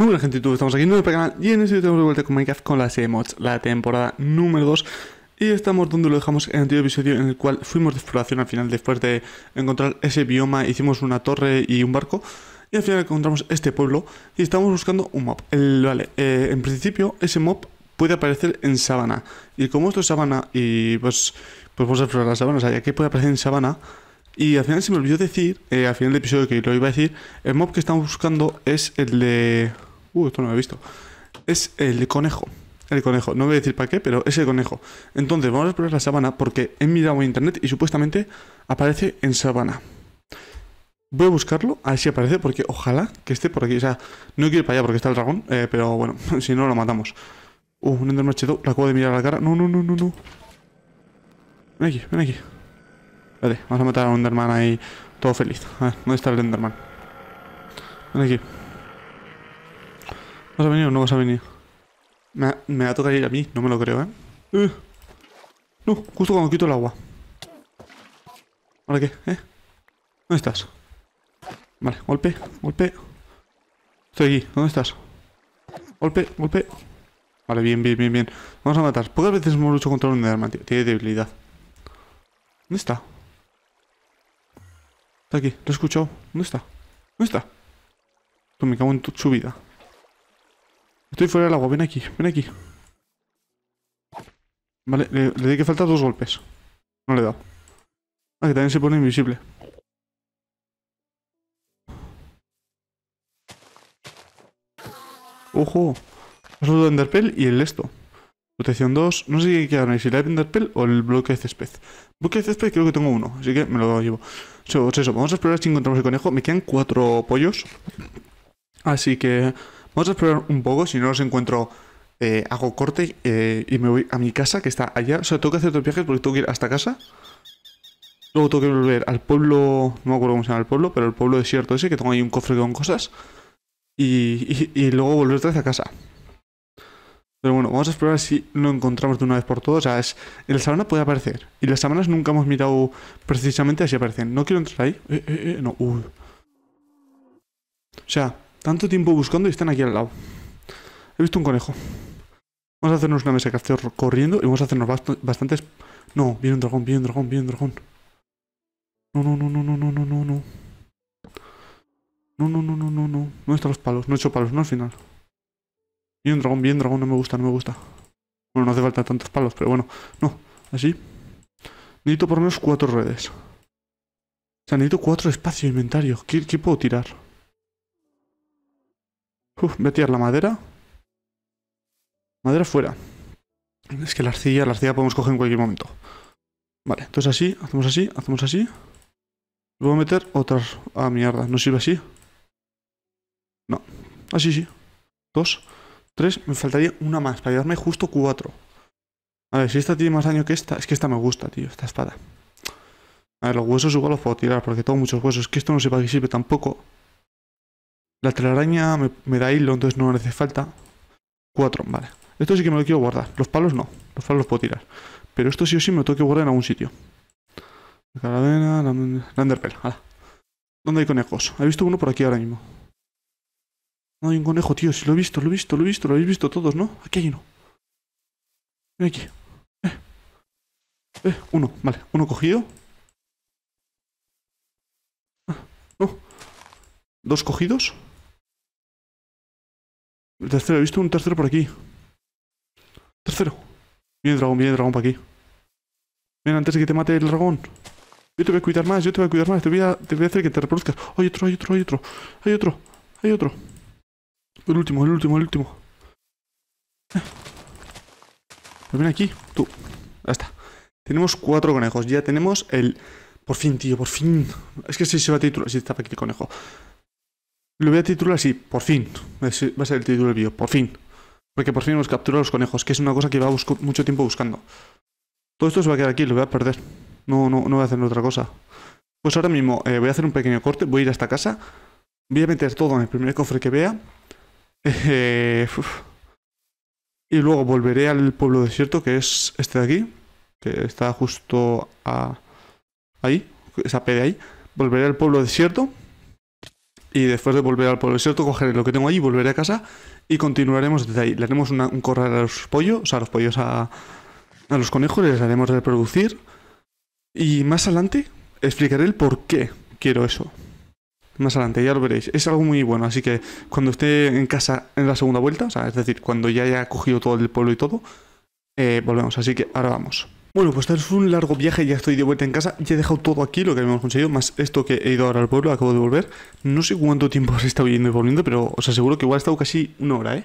Muy buenas gente YouTube, estamos aquí en nuestro canal y en este video tenemos de vuelta con Minecraft con las emotes, la temporada número 2 y estamos donde lo dejamos en el anterior episodio en el cual fuimos de exploración al final después de encontrar ese bioma, hicimos una torre y un barco y al final encontramos este pueblo y estamos buscando un mob. vale, eh, en principio ese mob puede aparecer en sabana y como esto es sabana y pues, pues vamos a explorar la sabana, o sea, ya puede aparecer en sabana y al final se me olvidó decir, eh, al final del episodio que lo iba a decir, el mob que estamos buscando es el de... Uh, esto no lo he visto. Es el conejo. El conejo. No voy a decir para qué, pero es el conejo. Entonces, vamos a explorar la sabana porque he mirado en internet y supuestamente aparece en sabana. Voy a buscarlo, a ver si aparece, porque ojalá que esté por aquí. O sea, no quiero ir para allá porque está el dragón, eh, pero bueno, si no lo matamos. Uh, un Enderman la acabo de mirar a la cara. No, no, no, no, no. Ven aquí, ven aquí. Vale, vamos a matar a un Enderman ahí todo feliz. A ver, ¿dónde está el Enderman? Ven aquí. ¿Vas a venir o no vas a venir? Me, ha, tocado tocar ir a mí, no me lo creo, ¿eh? ¿eh? No, justo cuando quito el agua. ¿Ahora qué? ¿Eh? ¿Dónde estás? Vale, golpe, golpe. Estoy aquí, ¿dónde estás? Golpe, golpe. Vale, bien, bien, bien, bien. Vamos a matar. Pocas veces hemos luchado contra un arma? tío. Tiene debilidad. ¿Dónde está? Está aquí, lo he escuchado. ¿Dónde está? ¿Dónde está? Tú pues me cago en tu, su vida. Estoy fuera del agua, ven aquí, ven aquí. Vale, le, le di que falta dos golpes. No le he dado. Ah, que también se pone invisible. ¡Ojo! Paso de Enderpell y el esto. Protección 2. No sé qué ganáis, si la Enderpell o el bloque de césped. Bloque de césped creo que tengo uno, así que me lo llevo. Eso, pues eso, vamos a explorar si encontramos el conejo. Me quedan cuatro pollos. Así que... Vamos a explorar un poco, si no los encuentro, eh, hago corte eh, y me voy a mi casa, que está allá. O sea, tengo que hacer otros viajes porque tengo que ir hasta casa. Luego tengo que volver al pueblo, no me acuerdo cómo se llama el pueblo, pero el pueblo desierto ese, que tengo ahí un cofre con cosas. Y, luego volver otra vez a casa. Pero bueno, vamos a explorar si lo encontramos de una vez por todas. O sea, es, en la sabana puede aparecer. Y las sabanas nunca hemos mirado precisamente así aparecen. No quiero entrar ahí. Eh, eh, eh no, uy. O sea, tanto tiempo buscando y están aquí al lado. He visto un conejo. Vamos a hacernos una mesa de casteo corriendo y vamos a hacernos bastantes... No, viene un dragón, viene un dragón, viene un dragón. No, no, no, no, no, no, no, no, no. No, no, no, no, no, no. No están los palos? No he hecho palos, no al final. Viene un dragón, viene un dragón, no me gusta, no me gusta. Bueno, no hace falta tantos palos, pero bueno. No, así. Necesito por lo menos cuatro redes. O sea, necesito cuatro espacios de inventario. ¿Qué, ¿Qué, puedo tirar? Uf, voy a tirar la madera. Madera fuera. Es que la arcilla, la arcilla podemos coger en cualquier momento. Vale, entonces así, hacemos así, hacemos así. Luego meter otras... Ah, mierda, ¿no sirve así? No. Así sí. Dos, tres, me faltaría una más para llevarme justo cuatro. A ver, si esta tiene más daño que esta... Es que esta me gusta, tío, esta espada. A ver, los huesos igual los puedo tirar porque tengo muchos huesos. Es que esto no sé para qué sirve tampoco. La telaraña me, da hilo, entonces no me hace falta. Cuatro, vale. Esto sí que me lo quiero guardar. Los palos no. Los palos los puedo tirar. Pero esto sí o sí me lo tengo que guardar en algún sitio. La cadena, la, ¿Dónde hay conejos? He visto uno por aquí ahora mismo. No hay un conejo, tío. Si lo he visto, lo he visto, lo he visto. Lo habéis visto todos, ¿no? Aquí hay uno. aquí. Eh. Eh, uno. Vale, uno cogido. no. Ah, oh. Dos cogidos tercero, he visto un tercero por aquí. Tercero. Viene el dragón, viene el dragón por aquí. Ven, antes de que te mate el dragón. Yo te voy a cuidar más, yo te voy a cuidar más. Te voy a, hacer que te reproduzcas. Hay otro, hay otro, hay otro. Hay otro, hay otro. El último, el último, el último. Eh. Ven aquí, tú. Ya está. Tenemos cuatro conejos. Ya tenemos el... Por fin, tío, por fin. Es que si se va a titular, si está aquí el conejo. Lo voy a titular así, por fin. va a ser el título del vídeo, por fin. Porque por fin hemos capturado los conejos, que es una cosa que va mucho tiempo buscando. Todo esto se va a quedar aquí, lo voy a perder. No, no, no voy a hacer otra cosa. Pues ahora mismo eh, voy a hacer un pequeño corte, voy a ir a esta casa. Voy a meter todo en el primer cofre que vea. Eh, y luego volveré al pueblo desierto, que es este de aquí. Que está justo a... ahí, esa P de ahí. Volveré al pueblo desierto y después de volver al pueblo desierto cogeré lo que tengo ahí, volveré a casa y continuaremos desde ahí. Le haremos un corral a los pollos, o sea, a los pollos a, los conejos, les haremos reproducir y más adelante explicaré el por qué quiero eso. Más adelante, ya lo veréis. Es algo muy bueno, así que cuando esté en casa en la segunda vuelta, o sea, es decir, cuando ya haya cogido todo el pueblo y todo, eh, volvemos. Así que ahora vamos. Bueno, pues es un largo viaje ya estoy de vuelta en casa, ya he dejado todo aquí, lo que habíamos conseguido, más esto que he ido ahora al pueblo, acabo de volver. No sé cuánto tiempo se está yendo y volviendo, pero os aseguro que igual ha estado casi una hora, ¿eh?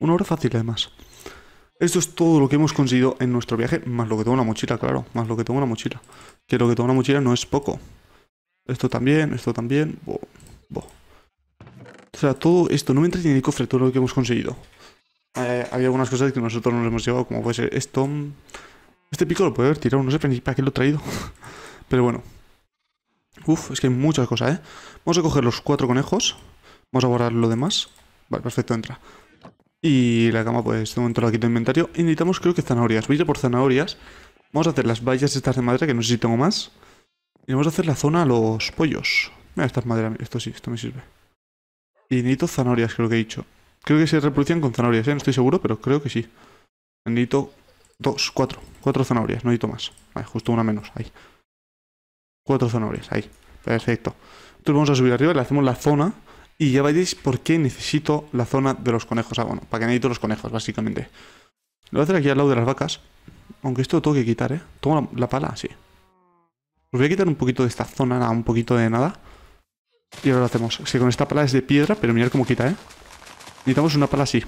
Una hora fácil además. Esto es todo lo que hemos conseguido en nuestro viaje, más lo que tengo en la mochila, claro, más lo que tengo en la mochila. Que lo que tengo en la mochila no es poco. Esto también, esto también, O sea, todo esto, no me entra en el cofre todo lo que hemos conseguido. Eh, había algunas cosas que nosotros no nos hemos llevado, como puede ser esto... Mm, este pico lo puede haber tirado, no sé para qué lo he traído. Pero bueno. Uf, es que hay muchas cosas, ¿eh? Vamos a coger los cuatro conejos. Vamos a borrar lo demás. Vale, perfecto, entra. Y la cama, pues, de momento la quito de inventario. Y necesitamos, creo que zanahorias. Voy a ir por zanahorias. Vamos a hacer las vallas estas de madera, que no sé si tengo más. Y vamos a hacer la zona a los pollos. Mira, estas madera. Esto sí, esto me sirve. Y necesito zanahorias, creo que he dicho. Creo que se reproducían con zanahorias, ¿eh? No estoy seguro, pero creo que sí. Necesito dos, cuatro. Cuatro zanahorias, no necesito más. Vale, justo una menos, ahí. Cuatro zanahorias, ahí. Perfecto. Entonces vamos a subir arriba, le hacemos la zona y ya veréis por qué necesito la zona de los conejos. Ah, bueno, para que necesito los conejos, básicamente. Lo voy a hacer aquí al lado de las vacas. Aunque esto lo tengo que quitar, ¿eh? Tomo la, pala, así. Os voy a quitar un poquito de esta zona, nada, un poquito de nada. Y ahora lo hacemos. Sí, con esta pala es de piedra, pero mirad cómo quita, ¿eh? Necesitamos una pala así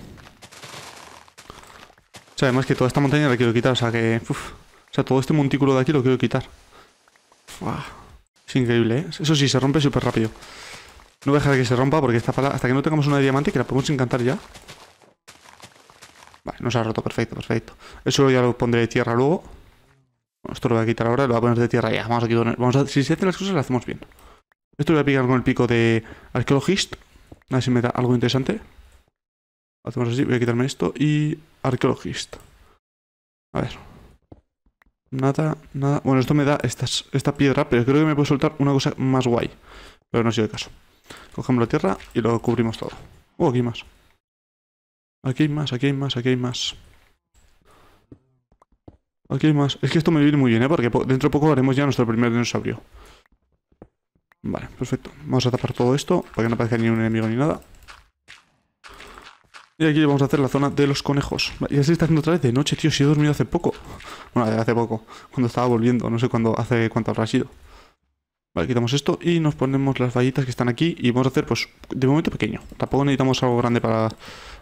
además que toda esta montaña la quiero quitar, o sea que... o sea, todo este montículo de aquí lo quiero quitar. es increíble, ¿eh? Eso sí, se rompe súper rápido. No voy a dejar que se rompa porque esta hasta que no tengamos una de diamante, que la podemos encantar ya. Vale, no se ha roto, perfecto, perfecto. Eso ya lo pondré de tierra luego. Esto lo voy a quitar ahora, lo voy a poner de tierra ya. Vamos a quitar, vamos a, si se hacen las cosas, las hacemos bien. Esto lo voy a picar con el pico de arqueologist. A ver si me da algo interesante. Hacemos así, voy a quitarme esto y Arqueologista. A ver. Nada, nada. Bueno, esto me da esta piedra, pero creo que me puede soltar una cosa más guay. Pero no ha sido el caso. Cogemos la tierra y lo cubrimos todo. Uh, aquí hay más. Aquí hay más, aquí hay más, aquí hay más. Aquí hay más. Es que esto me viene muy bien, ¿eh? Porque dentro de poco haremos ya nuestro primer dinosaurio. Vale, perfecto. Vamos a tapar todo esto para que no aparezca ni un enemigo ni nada. Y aquí vamos a hacer la zona de los conejos. Y así está haciendo otra vez de noche, tío. Si he dormido hace poco. Bueno, hace poco. Cuando estaba volviendo. No sé cuándo, hace cuánto habrá sido. Vale, quitamos esto y nos ponemos las vallitas que están aquí. Y vamos a hacer, pues, de momento pequeño. Tampoco necesitamos algo grande para,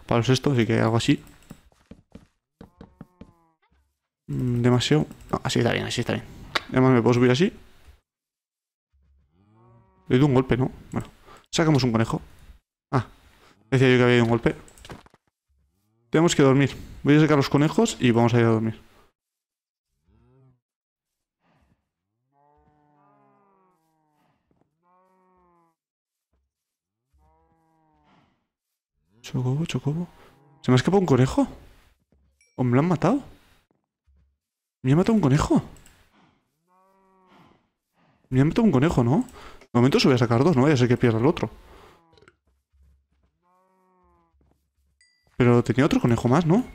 para los esto. Así que algo así. Mm, demasiado. No, así está bien, así está bien. Además me puedo subir así. Le doy un golpe, ¿no? Bueno. Sacamos un conejo. Ah. Decía yo que había un golpe. Tenemos que dormir. Voy a sacar los conejos y vamos a ir a dormir. Chocobo, chocobo. ¿Se me ha escapado un conejo? ¿O me lo han matado? ¿Me ha matado un conejo? Me ha matado un conejo, ¿no? De momento se voy a sacar dos, no Ya sé que pierda el otro. Pero tenía otro conejo más, ¿no?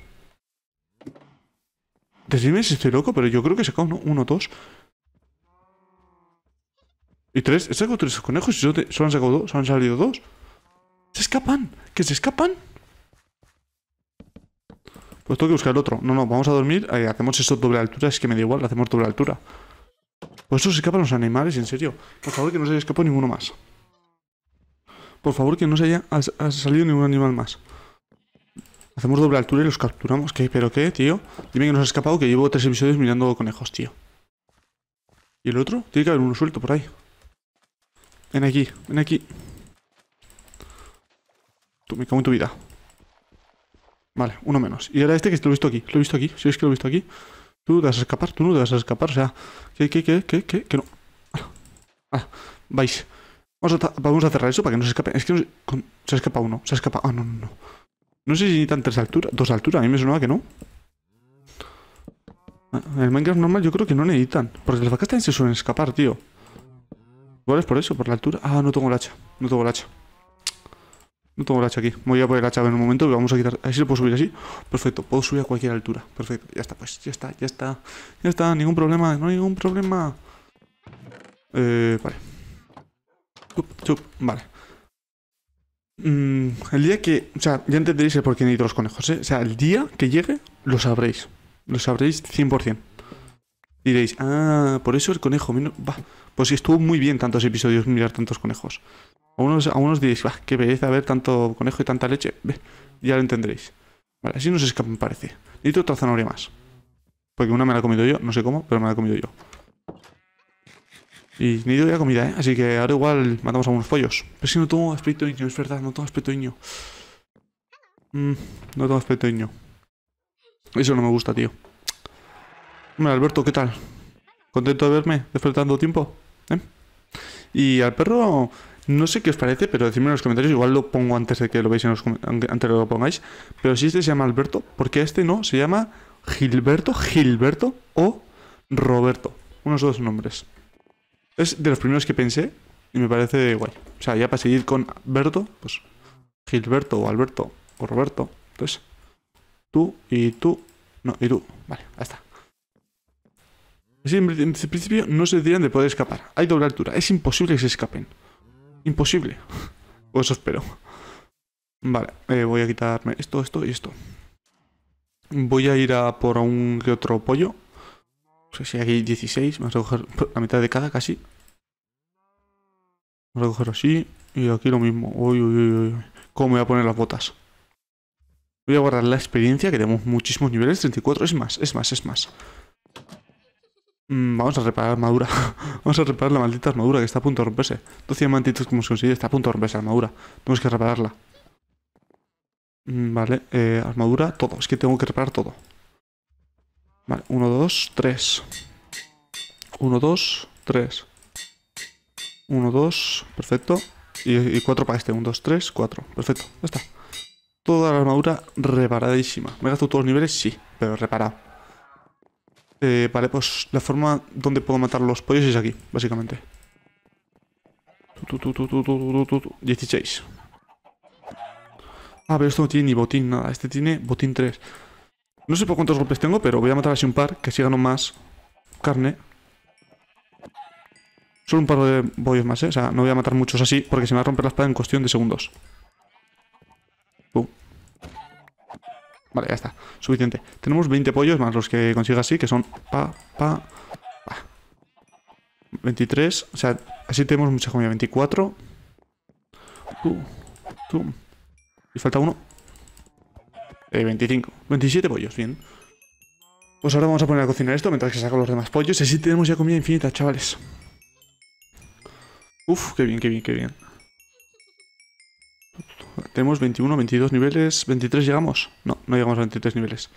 Decime si estoy loco, pero yo creo que he sacado uno, dos. Y tres, he sacado tres conejos y solo, han salido dos. ¡Se escapan! ¡Que se escapan! Pues tengo que buscar el otro. No, no, vamos a dormir. Eh, hacemos esto doble altura. Es que me da igual, hacemos doble altura. Pues eso se escapan los animales, en serio. Por favor, que no se haya escapado ninguno más. Por favor, que no se haya salido ningún animal más. Hacemos doble altura y los capturamos. ¿Qué? ¿Pero qué, tío? Dime que nos ha escapado que llevo tres episodios mirando conejos, tío. ¿Y el otro? Tiene que haber uno suelto por ahí. Ven aquí, ven aquí. Tú, me cago en tu vida. Vale, uno menos. Y ahora este que lo he visto aquí. Lo he visto aquí. Si es que lo he visto aquí. Tú te vas a escapar, tú no te vas a escapar. O sea, ¿qué, qué, qué, qué, qué? Que no. Ah, ah vais. Vamos a, vamos a cerrar eso para que no se escape. Es que no se, ha se escapa uno. Se escapa. Ah, no, no, no. No sé si necesitan tres alturas. Dos alturas, a mí me sonaba que no. Ah, el Minecraft normal yo creo que no necesitan. Porque las vacas también se suelen escapar, tío. Igual es por eso, por la altura. Ah, no tengo el hacha. No tengo el hacha. No tengo el hacha aquí. Voy a poner el hacha en un momento. Vamos a quitar. Así lo puedo subir así. Perfecto. Puedo subir a cualquier altura. Perfecto. Ya está, pues. Ya está, ya está. Ya está. Ningún problema. No hay ningún problema. Eh, vale. Chup, chup. Vale. Mm, el día que. O sea, ya entenderéis el por qué necesito los conejos, ¿eh? O sea, el día que llegue, lo sabréis. Lo sabréis 100%. Diréis, ah, por eso el conejo. va pues sí, estuvo muy bien tantos episodios mirar tantos conejos. A unos, diréis, bah, qué belleza ver tanto conejo y tanta leche. ya lo entenderéis. Vale, así qué me parece. Necesito otra zanahoria más. Porque una me la he comido yo, no sé cómo, pero me la he comido yo. Y ni doy a comida, ¿eh? Así que ahora igual matamos a unos pollos. Pero si no tomo aspecto niño, es verdad, no tomo aspecto niño. Mm, no tomo aspecto niño. Eso no me gusta, tío. Hombre, Alberto, ¿qué tal? ¿Contento de verme despertando tiempo? ¿Eh? Y al perro, no sé qué os parece, pero decidme en los comentarios. Igual lo pongo antes de que lo veáis en los antes de lo pongáis. Pero si este se llama Alberto, porque este no, se llama Gilberto, Gilberto o Roberto. Unos dos nombres. Es de los primeros que pensé y me parece guay. O sea, ya para seguir con Berto, pues Gilberto o Alberto o Roberto. Entonces, tú y tú. No, y tú. Vale, ya está. en, principio no se dirían de poder escapar. Hay doble altura. Es imposible que se escapen. Imposible. o eso espero. Vale, eh, voy a quitarme esto, esto y esto. Voy a ir a por un que otro pollo si aquí hay 16. Vamos a coger la mitad de cada casi. Vamos a coger así. Y aquí lo mismo. Uy, uy, uy, uy. ¿Cómo me voy a poner las botas? Voy a guardar la experiencia, que tenemos muchísimos niveles. 34, es más, es más, es más. Mm, vamos a reparar la armadura. vamos a reparar la maldita armadura que está a punto de romperse. 12 mantitos como se consigue está a punto de romperse la armadura. Tenemos que repararla. Mm, vale, eh, armadura, todo. Es que tengo que reparar todo. Vale, 1, 2, 3. 1, 2, 3. 1, 2, perfecto. Y 4 para este, 1, 2, 3, 4. Perfecto, ya está. Toda la armadura reparadísima. ¿Me he gastado todos los niveles? Sí, pero reparado. Eh, vale, pues la forma donde puedo matar los pollos es aquí, básicamente. 16. Ah, pero esto no tiene ni botín, nada. Este tiene botín 3. No sé por cuántos golpes tengo, pero voy a matar así un par, que si gano más carne. Solo un par de pollos más, ¿eh? O sea, no voy a matar muchos así, porque se me va a romper la espada en cuestión de segundos. Vale, ya está. Suficiente. Tenemos 20 pollos más los que consiga así, que son pa, pa, pa. 23. O sea, así tenemos mucha comida. 24. Y falta uno. 25. Eh, 27 pollos, bien. Pues ahora vamos a poner a cocinar esto mientras que saco los demás pollos. Y así tenemos ya comida infinita, chavales. Uf, qué bien, qué bien, qué bien. Tenemos 21, 22 niveles. ¿23 llegamos? No, no llegamos a 23 niveles.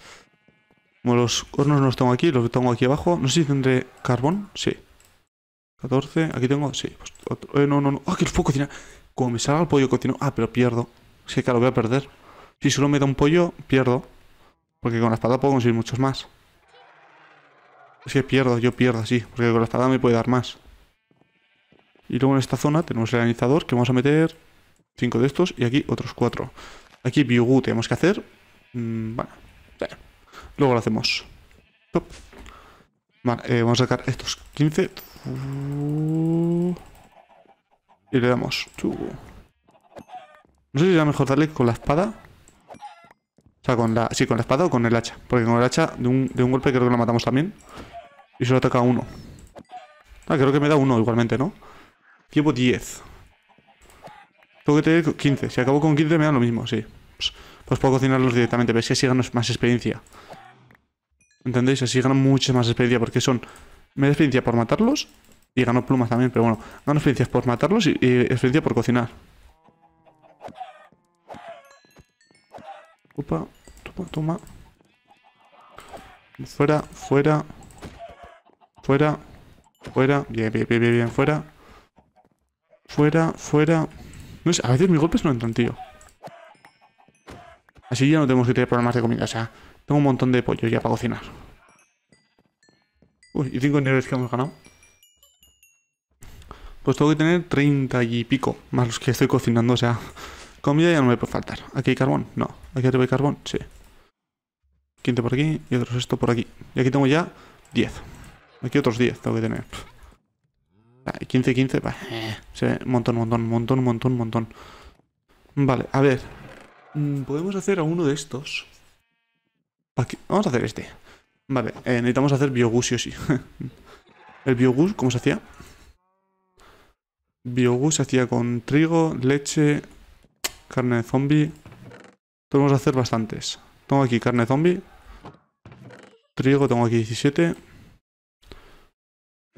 Como los hornos no los tengo aquí, los tengo aquí abajo. No sé si tendré carbón. Sí. 14, aquí tengo, sí, pues eh, no, no, no, ah, que el puedo cocinar, como me salga el pollo cocino, ah, pero pierdo, es que claro, voy a perder, si solo me da un pollo, pierdo. Porque con la espada puedo conseguir muchos más. Si pierdo, yo pierdo, sí. Porque con la espada me puede dar más. Y luego en esta zona tenemos el analizador que vamos a meter cinco de estos y aquí otros cuatro. Aquí Biugu tenemos que hacer. Vale. Mm, bueno, luego lo hacemos. Top. Vale, eh, vamos a sacar estos 15. Y le damos. No sé si era mejor darle con la espada sea, con la, sí, con la espada o con el hacha. Porque con el hacha, de un, golpe creo que lo matamos también. Y solo ataca uno. Ah, creo que me da uno igualmente, ¿no? Llevo 10. Tengo que tener 15. Si acabo con 15 me da lo mismo, sí. Pues, pues, puedo cocinarlos directamente, pero si así gano más experiencia. ¿Entendéis? Así gano mucha más experiencia porque son... Me da experiencia por matarlos y gano plumas también, pero bueno. Gano experiencias por matarlos y, y experiencia por cocinar. Opa toma. Fuera, fuera. Fuera. Fuera. Bien, bien, bien, bien, bien. Fuera. Fuera, fuera. No sé, a veces mis golpes no entran, tío. Así ya no tenemos que tener problemas de comida. O sea, tengo un montón de pollo ya para cocinar. Uy, y cinco niveles que hemos ganado. Pues tengo que tener treinta y pico, más los que estoy cocinando. O sea, comida ya no me puede faltar. ¿Aquí hay carbón? No. ¿Aquí hay carbón? Sí. 15 por aquí y otros esto por aquí. Y aquí tengo ya 10. Aquí otros 10 tengo que tener. 15, 15, Se ve montón, montón, montón, montón, montón. Vale, a ver. Mm, podemos hacer alguno de estos. Vamos a hacer este. Vale, eh, necesitamos hacer biogus sí o sí. ¿El biogus cómo se hacía? Biogus se hacía con trigo, leche, carne de zombie. Podemos hacer bastantes. Tengo aquí carne de zombie. Trigo tengo aquí 17.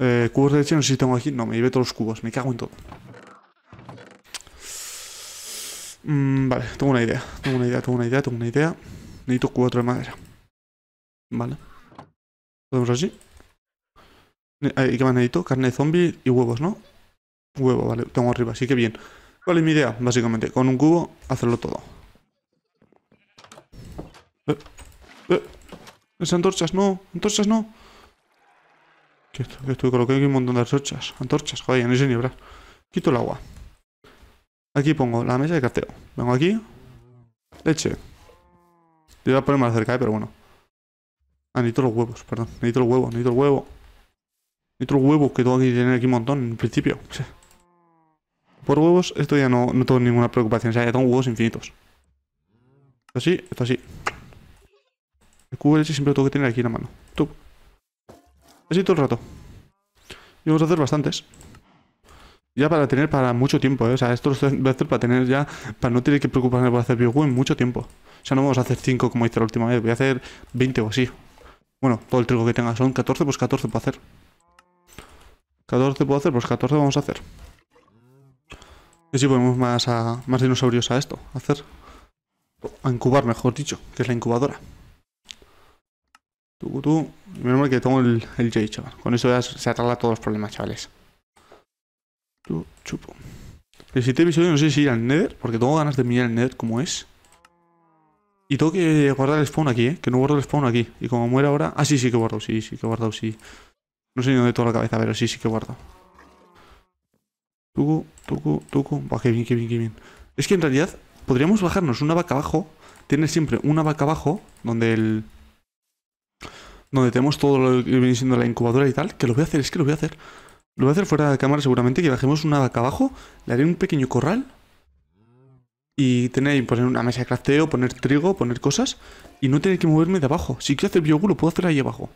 Eh, cubos de leche no sé si tengo aquí. No, me llevé todos los cubos. Me cago en todo. Mm, vale, tengo una idea. Tengo una idea, tengo una idea, tengo una idea. Necesito cuatro de madera. Vale. Podemos así. Eh, ¿Y qué más necesito? Carne de zombie y huevos, ¿no? Huevo, vale, tengo arriba, así que bien. ¿Cuál es mi idea? Básicamente, con un cubo, hacerlo todo. Eh, eh. Las antorchas, no, antorchas no. Que esto, que esto, coloqué aquí un montón de antorchas. Antorchas, joder, no sé ni Quito el agua. Aquí pongo la mesa de carteo, Vengo aquí. Leche. Yo voy a poner más cerca, ¿eh? pero bueno. Ah, necesito los huevos, perdón. Necesito los huevos, necesito el huevo. Necesito los huevos que tengo que tener aquí un montón en principio. Por huevos, esto ya no, no tengo ninguna preocupación. O sea, ya tengo huevos infinitos. Esto así, esto así. El cubo siempre lo tengo que tener aquí en la mano. Tú. Así todo el rato. Y vamos a hacer bastantes. Ya para tener para mucho tiempo, ¿eh? O sea, esto lo voy a hacer para tener ya... Para no tener que preocuparme por hacer biogu en mucho tiempo. O sea, no vamos a hacer 5 como hice la última vez. Voy a hacer 20 o así. Bueno, todo el trigo que tenga. Son 14, pues 14 puedo hacer. 14 puedo hacer, pues 14 vamos a hacer. Y si podemos más, a, más dinosaurios a esto. hacer... A incubar, mejor dicho. Que es la incubadora. Tú, tú. Menos mal que tengo el, el J, chaval. Con eso se atarla todos los problemas, chavales. Tú, chupo. El siguiente episodio no sé si ir al Nether, porque tengo ganas de mirar el Nether como es. Y tengo que guardar el spawn aquí, ¿eh? Que no guardo el spawn aquí. Y como muera ahora... Ah, sí, sí que guardo, sí, sí que guardo, sí. No sé ni dónde toda la cabeza, pero sí, sí que guardo. Tú tú tú. Va, qué bien, qué bien, qué bien. Es que en realidad podríamos bajarnos una vaca abajo. Tiene siempre una vaca abajo, donde el donde tenemos todo lo que viene siendo la incubadora y tal, que lo voy a hacer, es que lo voy a hacer. Lo voy a hacer fuera de cámara seguramente, que bajemos una vaca abajo, le haré un pequeño corral y tener ahí, poner una mesa de crafteo, poner trigo, poner cosas y no tener que moverme de abajo. Si quiero hacer lo puedo hacer ahí abajo.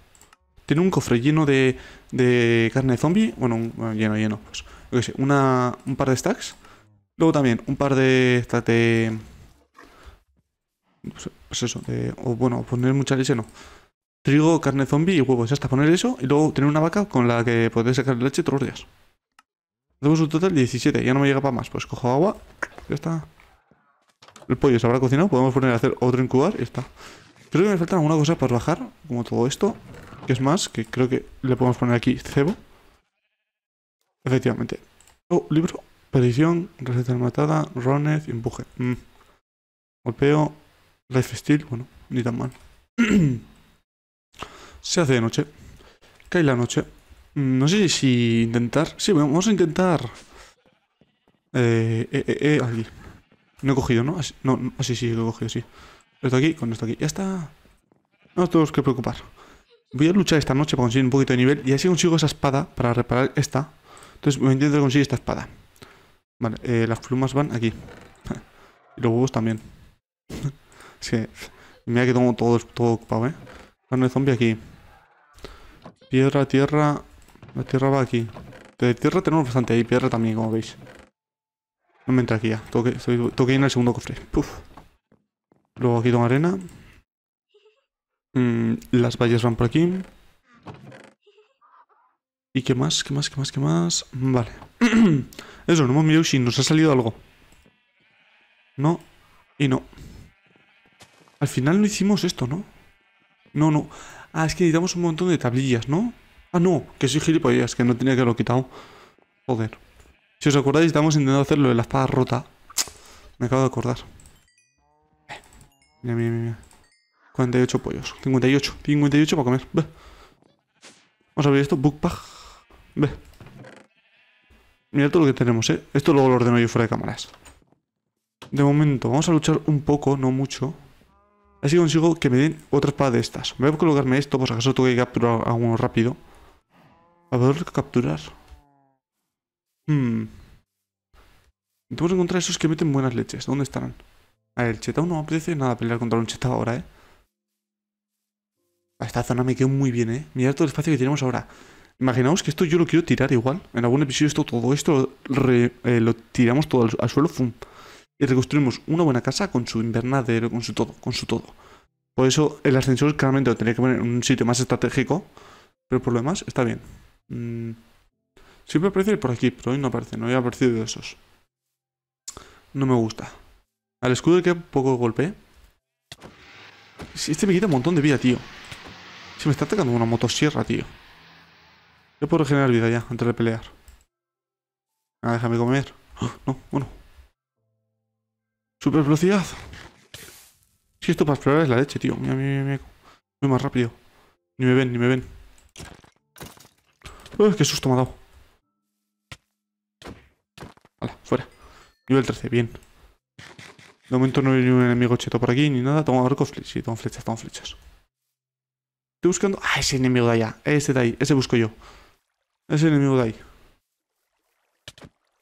Tiene un cofre lleno de, de carne de zombie, bueno, lleno, lleno, pues, yo qué sé, una, un par de stacks. Luego también un par de... de pues, pues eso, de, o bueno, poner mucha leche no trigo, carne zombie y huevos. ya está. poner eso y luego tener una vaca con la que poder sacar leche todos los días. tenemos un total de 17. Ya no me llega para más. Pues cojo agua. Ya está. El pollo se habrá cocinado. Podemos poner a hacer otro incubar y ya está. Creo que me falta alguna cosa para bajar. Como todo esto. Que es más, que creo que le podemos poner aquí cebo. Efectivamente. Oh, libro. Perdición, receta matada, rones, empuje. Mm. golpeo Golpeo, steal, Bueno, ni tan mal. Se hace de noche. Cae la noche. Mm, no sé si intentar... Sí, vamos a intentar... Eh eh, eh, eh, aquí. No he cogido, ¿no? Así, no, ah, sí, lo he cogido, sí. Esto aquí, con esto aquí. Ya está. No nos tenemos que preocupar. Voy a luchar esta noche para conseguir un poquito de nivel y así consigo esa espada para reparar esta. Entonces me a intentar conseguir esta espada. Vale, eh, las plumas van aquí. y los huevos también. es que... Mira que tengo todo, todo ocupado, ¿eh? Carne de zombie aquí. Piedra, tierra... La tierra va aquí. De tierra tenemos bastante ahí, piedra también, como veis. No me entra aquí ya. Tengo que, ir en el segundo cofre. Puf. Luego aquí tengo arena. Mm, las vallas van por aquí. ¿Y qué más? ¿Qué más? ¿Qué más? ¿Qué más? Vale. Eso, no hemos mirado si nos ha salido algo. No. Y no. Al final no hicimos esto, ¿no? No, no. Ah, es que necesitamos un montón de tablillas, ¿no? Ah, no, que soy gilipollas, que no tenía que haberlo quitado. Joder. Si os acordáis, estamos intentando hacerlo de la espada rota. Me acabo de acordar. Mira, mira, mira. 48 pollos. 58. 58 para comer. Ve. Vamos a abrir esto. Bookpack. Ve. Mira todo lo que tenemos, ¿eh? Esto luego lo ordeno yo fuera de cámaras. De momento, vamos a luchar un poco, no mucho. Así consigo que me den otra espada de estas. Voy a colocarme esto, por si acaso tengo que capturar a uno rápido. A ver, capturar. Hmm. que encontrar esos que meten buenas leches. ¿Dónde estarán? A ver, el chetao no me apetece nada pelear contra un chetao ahora, ¿eh? A esta zona me quedo muy bien, ¿eh? Mirad todo el espacio que tenemos ahora. Imaginaos que esto yo lo quiero tirar igual. En algún episodio esto, todo esto lo eh, tiramos todo al, al suelo. Fum y reconstruimos una buena casa con su invernadero, con su todo, con su todo. Por eso el ascensor claramente lo tenía que poner en un sitio más estratégico, pero por lo demás está bien. Mm, siempre aparece por aquí, pero hoy no aparece, no había aparecido de esos. No me gusta. Al escudo que poco golpe. este me quita un montón de vida, tío. Se me está atacando una motosierra, tío. Yo puedo regenerar vida ya, antes de pelear. Ah, déjame comer. no, bueno. Super velocidad. Si esto para explorar es la leche, tío. Mira, mira, mira. Voy más rápido. Ni me ven, ni me ven. Uy, qué susto me ha dado. Vale, fuera. Nivel 13, bien. De momento no hay ni un enemigo cheto por aquí, ni nada. Tengo arcos, sí, tengo flechas, tengo flechas. Estoy buscando... Ah, ese enemigo de allá. Ese de ahí, ese busco yo. Ese enemigo de ahí.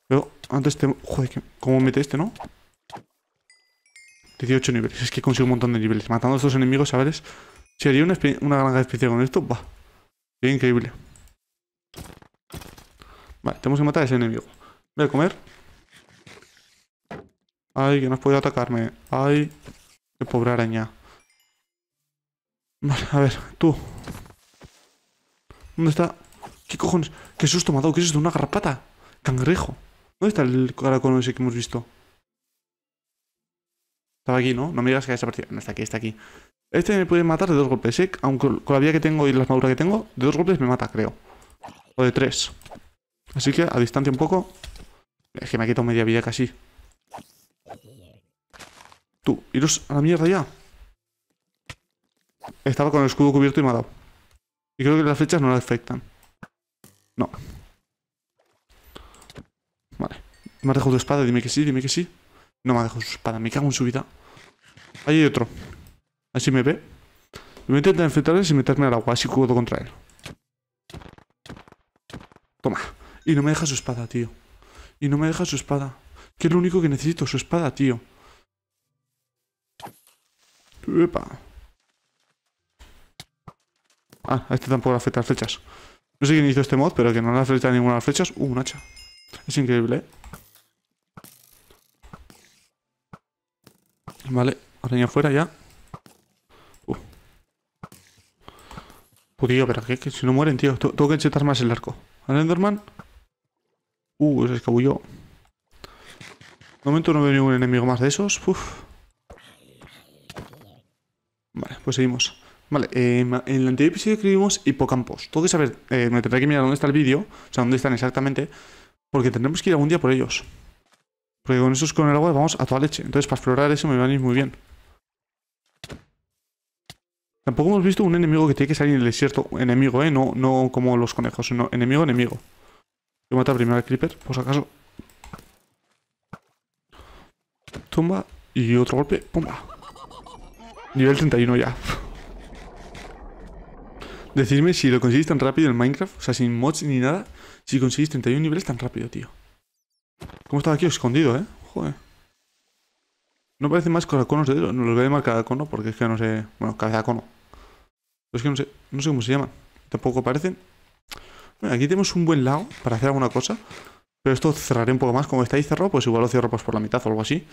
Pero antes te... Joder, ¿cómo mete este, no? 18 niveles. Es que consigo un montón de niveles. Matando a estos enemigos, ¿sabes? Si haría una, una granja de con esto, va Sería increíble. Vale, tenemos que matar a ese enemigo. Voy a comer. Ay, que no has podido atacarme. Ay, qué pobre araña. Vale, a ver, tú. ¿Dónde está? ¿Qué cojones? ¿Qué susto me ha dado? ¿Qué es esto? ¿Una garrapata? Cangrejo. ¿Dónde está el caracol ese que hemos visto? Estaba aquí, ¿no? No me digas que haya desaparecido. No, está aquí, está aquí. Este me puede matar de dos golpes, ¿eh? Aunque con la vida que tengo y las armadura que tengo, de dos golpes me mata, creo. O de tres. Así que a distancia un poco. Es que me ha quitado media vida casi. Tú, iros a la mierda ya. Estaba con el escudo cubierto y me ha dado. Y creo que las flechas no la afectan. No. Vale. Me has dejado tu espada, dime que sí, dime que sí. No me ha dejado su espada, me cago en su vida. Ahí hay otro. Así me ve. Voy a intentar enfrentarles y meterme al agua, así puedo contra él. Toma. Y no me deja su espada, tío. Y no me deja su espada. Que es lo único que necesito, su espada, tío. Epa. Ah, este tampoco le afecta las flechas. No sé quién hizo este mod, pero que no le afecta ninguna de las flechas. Uh, un hacha. Es increíble, ¿eh? Vale, araña fuera ya. Uh. tío pero que, si no mueren, tío. Tengo que enchetar más el arco. ¿Al Enderman? Uh, se escabulló. De momento no veo ningún enemigo más de esos. Vale, pues seguimos. Vale, eh, en el anterior episodio escribimos hipocampos. Tengo que saber, eh, me tendré que mirar dónde está el vídeo, o sea, dónde están exactamente, porque tendremos que ir algún día por ellos. Porque con esos con el agua vamos a toda leche. Entonces para explorar eso me van a ir muy bien. Tampoco hemos visto un enemigo que tiene que salir en el desierto. Enemigo, ¿eh? No, no como los conejos, sino enemigo, enemigo. Voy a matar primero al creeper, por si acaso. Tumba y otro golpe. Pumba. Nivel 31 ya. Decidme si lo conseguís tan rápido en Minecraft, o sea, sin mods ni nada, si conseguís 31 niveles tan rápido, tío. ¿Cómo estaba aquí escondido, eh? Joder. No parece más conos de dedo. No los voy a llamar cono porque es que no sé. Bueno, cono Es que no sé, no sé cómo se llaman. Tampoco parecen. Bueno, aquí tenemos un buen lado para hacer alguna cosa. Pero esto cerraré un poco más. Como está ahí cerrado, pues igual lo cierro pues, por la mitad o algo así.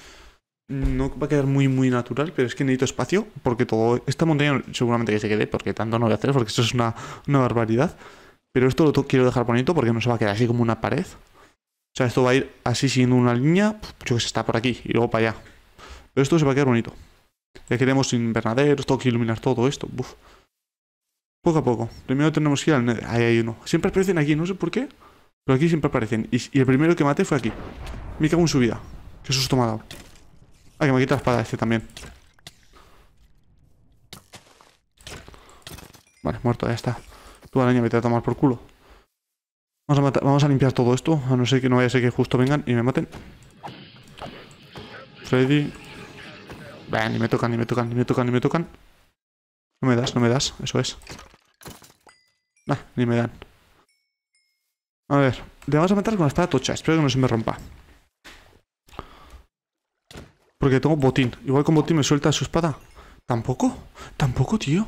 No va a quedar muy, muy natural, pero es que necesito espacio porque todo... Esta montaña seguramente que se quede porque tanto no voy a hacer porque esto es una, una barbaridad. Pero esto lo quiero dejar bonito porque no se va a quedar así como una pared. O sea, esto va a ir así siguiendo una línea, yo que sé, está por aquí y luego para allá. Pero esto se va a quedar bonito. Ya queremos invernaderos, tengo que iluminar todo esto. Poco a poco. Primero tenemos que ir al Nether. Ahí hay uno. Siempre aparecen aquí, no sé por qué. Pero aquí siempre aparecen. Y, el primero que maté fue aquí. Me cago en su vida. Qué susto me ha dado. Ah, que me quita la espada este también. Vale, muerto, ya está. Tú, araña, me te a tomar por culo. Vamos a, limpiar todo esto, a no ser que no vaya a ser que justo vengan y me maten. Freddy. Bah, ni me tocan, ni me tocan, ni me tocan, ni me tocan. No me das, no me das, eso es. Nah, ni me dan. A ver, le vamos a matar con esta tocha, espero que no se me rompa. Porque tengo botín. Igual con botín me suelta su espada. ¿Tampoco? ¿Tampoco, tío?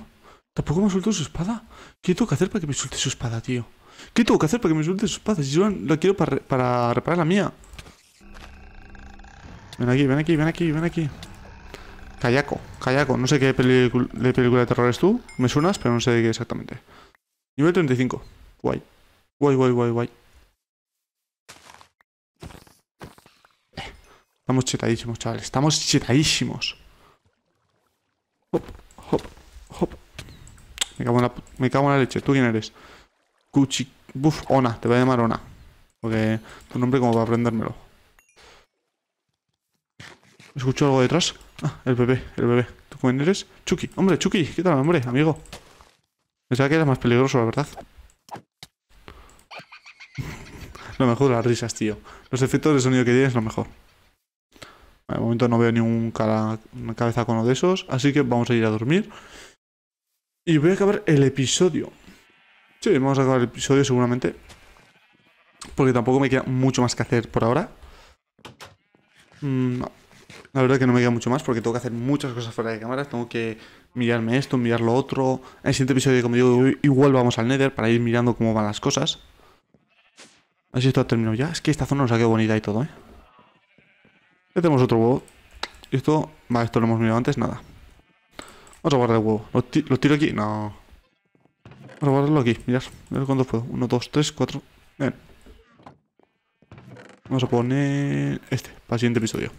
¿Tampoco me ha suelto su espada? ¿Qué tengo que hacer para que me suelte su espada, tío? ¿Qué tengo que hacer para que me suelte sus patas? Yo la quiero para, reparar la mía. Ven aquí, ven aquí, ven aquí, ven aquí. Kayako, Kayako. No sé qué película de terror es tú. Me suenas, pero no sé de qué exactamente. Nivel 35. Guay. Guay, guay, guay, guay. Eh, estamos chetadísimos, chavales. Estamos chetadísimos. Hop, hop, hop. Me cago en la, me cago en la leche. ¿Tú quién eres? Kuchi... Buf, Ona, te voy a llamar Ona. Porque tu nombre como a aprendérmelo. ¿Escucho algo detrás? Ah, el bebé, el bebé. ¿Tú quién eres? Chucky. Hombre, Chucky, ¿qué tal, hombre, amigo? Pensaba que era más peligroso, la verdad. lo mejor de las risas, tío. Los efectos de sonido que tienes, lo mejor. De momento no veo ningún cara, cabeza con uno de esos, así que vamos a ir a dormir. Y voy a acabar el episodio. Sí, vamos a acabar el episodio seguramente. Porque tampoco me queda mucho más que hacer por ahora. Mm, la verdad es que no me queda mucho más porque tengo que hacer muchas cosas fuera de cámaras Tengo que mirarme esto, mirar lo otro. En el siguiente episodio, como digo, igual vamos al Nether para ir mirando cómo van las cosas. Así ver esto ha terminado ya. Es que esta zona nos ha quedado bonita y todo, ¿eh? Ya tenemos otro huevo. Y esto... va, esto lo hemos mirado antes, nada. Vamos a guardar el huevo. ¿Lo tiro aquí? No guardarlo aquí. Mirad, mirad cuántos puedo. 1, 2, 3, 4. Bien. Vamos a poner este, para el siguiente episodio.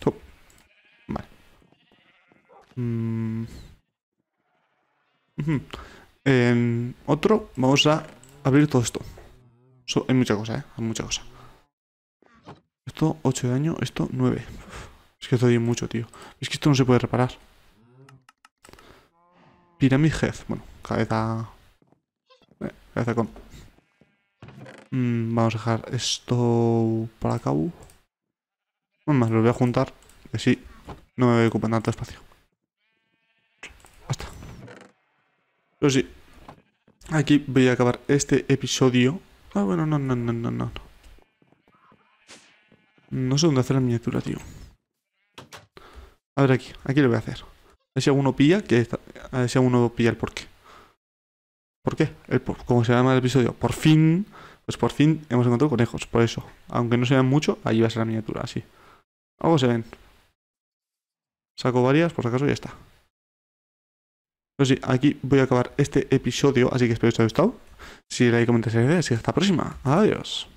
Top. Vale. Mm. En otro, vamos a abrir todo esto. hay mucha cosa, ¿eh? Hay mucha cosa. Esto, 8 de daño. Esto, 9. es que esto mucho, tío. Es que esto no se puede reparar mi Head. Bueno, cabeza... Eh, cabeza con... Mm, vamos a dejar esto para acá. Uh. lo más, voy a juntar. Que sí, no me a ocupar tanto espacio. Basta. Pero pues sí. Aquí voy a acabar este episodio. Ah, bueno, no, no, no, no, no. No sé dónde hacer la miniatura, tío. A ver aquí. Aquí lo voy a hacer. A uno pilla que uno pilla el porqué. ¿Por qué? El, como se llama el episodio. Por fin, pues por fin hemos encontrado conejos. Por eso, aunque no se vean mucho, ahí va a ser la miniatura, así. Algo se ven. Saco varias, por si acaso, y ya está. Pero pues sí, aquí voy a acabar este episodio, así que espero que os haya gustado. Si le like, comentáis, si hasta la próxima. Adiós.